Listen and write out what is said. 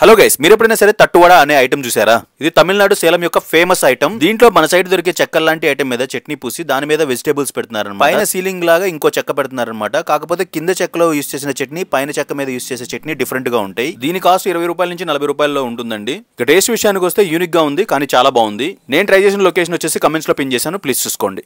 hello guys మీరు ఎప్పుడైనా సరే తట్టువడ అనే ఐటమ్ చూసారా ఇది తమిళనాడు సేలం యొక్క ఫేమస్ ఐటమ్ దీంట్లో మన సైడ్ దొరికే చెక్కల లాంటి ఐటమ్ మీద చట్నీ పూసి దాని మీద వెజిటేబుల్స్ పెడుతున్నారు పైన సీలింగ్ లాగా ఇంకో చెక్క పెడుతున్నారనమాట కాకపోతే కింద చెక్కలో యూస్ చేసిన చట్నీ పైన చెక్క మీద యూస్ చేసే చట్నీ డిఫరెంట్ గా ఉంటాయి దీని కాస్ట్ ఇరవై రూపాయల నుంచి నలభై రూపాయల్లో ఉంటుందండి ఇక టేస్ట్ విషయానికి వస్తే యూనిక్ గా ఉంది కానీ చాలా బాగుంది నేను ట్రై చేసిన లొకేషన్ వచ్చేసి కమెంట్స్ లో పిన్ చేశాను ప్లీజ్ చూసుకోండి